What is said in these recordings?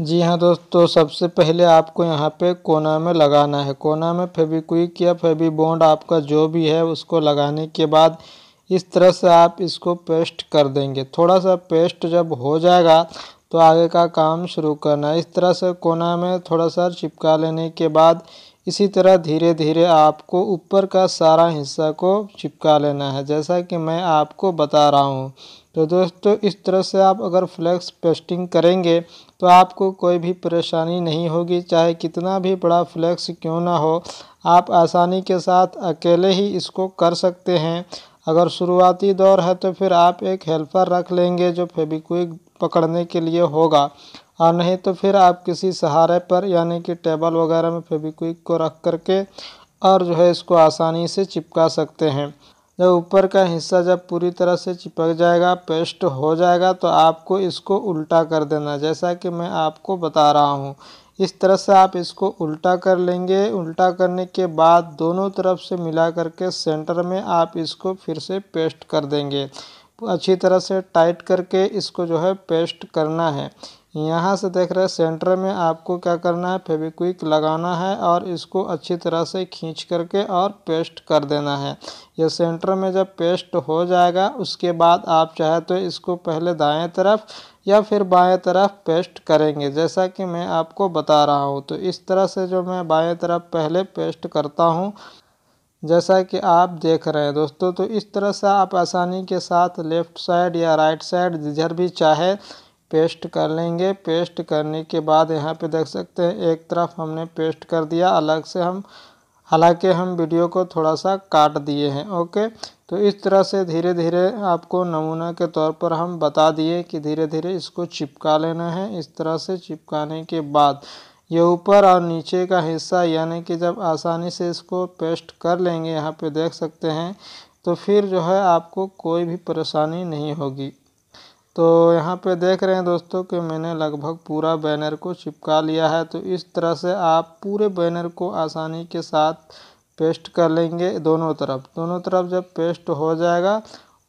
जी हाँ दोस्तों सबसे पहले आपको यहाँ पे कोना में लगाना है कोना में क्विक या फेबी बॉन्ड आपका जो भी है उसको लगाने के बाद इस तरह से आप इसको पेस्ट कर देंगे थोड़ा सा पेस्ट जब हो जाएगा तो आगे का काम शुरू करना है इस तरह से कोना में थोड़ा सा चिपका लेने के बाद इसी तरह धीरे धीरे आपको ऊपर का सारा हिस्सा को चिपका लेना है जैसा कि मैं आपको बता रहा हूँ तो दोस्तों इस तरह से आप अगर फ्लैक्स पेस्टिंग करेंगे तो आपको कोई भी परेशानी नहीं होगी चाहे कितना भी बड़ा फ्लैक्स क्यों ना हो आप आसानी के साथ अकेले ही इसको कर सकते हैं अगर शुरुआती दौर है तो फिर आप एक हेल्पर रख लेंगे जो फेबिक्विक पकड़ने के लिए होगा और नहीं तो फिर आप किसी सहारे पर यानी कि टेबल वगैरह में फेबिक्विक को रख करके और जो है इसको आसानी से चिपका सकते हैं जब ऊपर का हिस्सा जब पूरी तरह से चिपक जाएगा पेस्ट हो जाएगा तो आपको इसको उल्टा कर देना जैसा कि मैं आपको बता रहा हूँ इस तरह से आप इसको उल्टा कर लेंगे उल्टा करने के बाद दोनों तरफ से मिला करके सेंटर में आप इसको फिर से पेस्ट कर देंगे अच्छी तरह से टाइट करके इसको जो है पेस्ट करना है यहाँ से देख रहे हैं सेंटर में आपको क्या करना है फेविक्विक लगाना है और इसको अच्छी तरह से खींच करके और पेस्ट कर देना है ये सेंटर में जब पेस्ट हो जाएगा उसके बाद आप चाहे तो इसको पहले दाएं तरफ या फिर बाएं तरफ पेस्ट करेंगे जैसा कि मैं आपको बता रहा हूँ तो इस तरह से जो मैं बाएँ तरफ पहले पेस्ट करता हूँ जैसा कि आप देख रहे हैं दोस्तों तो इस तरह से आप आसानी के साथ लेफ़्ट साइड या राइट साइड जिधर भी चाहे पेस्ट कर लेंगे पेस्ट करने के बाद यहाँ पे देख सकते हैं एक तरफ हमने पेस्ट कर दिया अलग से हम हालांकि हम वीडियो को थोड़ा सा काट दिए हैं ओके तो इस तरह से धीरे धीरे आपको नमूना के तौर पर हम बता दिए कि धीरे धीरे इसको चिपका लेना है इस तरह से चिपकाने के बाद ये ऊपर और नीचे का हिस्सा यानी कि जब आसानी से इसको पेस्ट कर लेंगे यहाँ पे देख सकते हैं तो फिर जो है आपको कोई भी परेशानी नहीं होगी तो यहाँ पे देख रहे हैं दोस्तों कि मैंने लगभग पूरा बैनर को चिपका लिया है तो इस तरह से आप पूरे बैनर को आसानी के साथ पेस्ट कर लेंगे दोनों तरफ दोनों तरफ जब पेस्ट हो जाएगा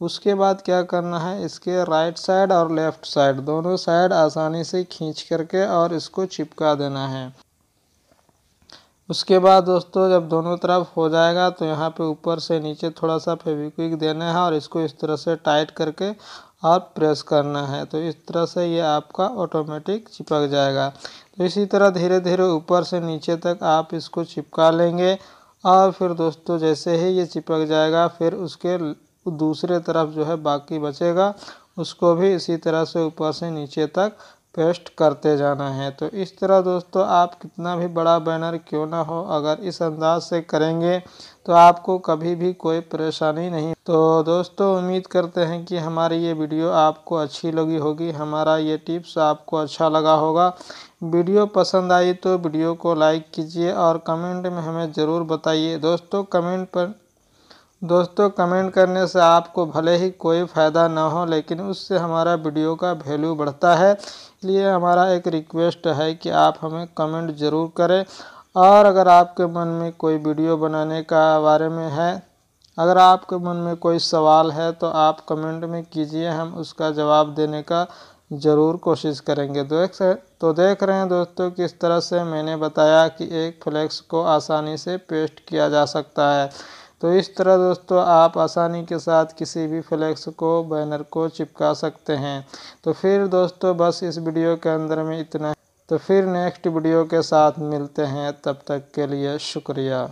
उसके बाद क्या करना है इसके राइट साइड और लेफ़्ट साइड दोनों साइड आसानी से खींच करके और इसको चिपका देना है उसके बाद दोस्तों जब दोनों तरफ हो जाएगा तो यहाँ पे ऊपर से नीचे थोड़ा सा फेविक्विक देना है और इसको इस तरह से टाइट करके आप प्रेस करना है तो इस तरह से ये आपका ऑटोमेटिक चिपक जाएगा तो इसी तरह धीरे धीरे ऊपर से नीचे तक आप इसको चिपका लेंगे और फिर दोस्तों जैसे ही ये चिपक जाएगा फिर उसके दूसरे तरफ जो है बाकी बचेगा उसको भी इसी तरह से ऊपर से नीचे तक पेस्ट करते जाना है तो इस तरह दोस्तों आप कितना भी बड़ा बैनर क्यों ना हो अगर इस अंदाज से करेंगे तो आपको कभी भी कोई परेशानी नहीं तो दोस्तों उम्मीद करते हैं कि हमारी ये वीडियो आपको अच्छी लगी होगी हमारा ये टिप्स आपको अच्छा लगा होगा वीडियो पसंद आई तो वीडियो को लाइक कीजिए और कमेंट में हमें ज़रूर बताइए दोस्तों कमेंट पर दोस्तों कमेंट करने से आपको भले ही कोई फ़ायदा ना हो लेकिन उससे हमारा वीडियो का वैल्यू बढ़ता है इसलिए हमारा एक रिक्वेस्ट है कि आप हमें कमेंट ज़रूर करें और अगर आपके मन में कोई वीडियो बनाने का बारे में है अगर आपके मन में कोई सवाल है तो आप कमेंट में कीजिए हम उसका जवाब देने का ज़रूर कोशिश करेंगे देख तो देख रहे हैं दोस्तों किस तरह से मैंने बताया कि एक फ्लेक्स को आसानी से पेस्ट किया जा सकता है तो इस तरह दोस्तों आप आसानी के साथ किसी भी फ्लैक्स को बैनर को चिपका सकते हैं तो फिर दोस्तों बस इस वीडियो के अंदर में इतना तो फिर नेक्स्ट वीडियो के साथ मिलते हैं तब तक के लिए शुक्रिया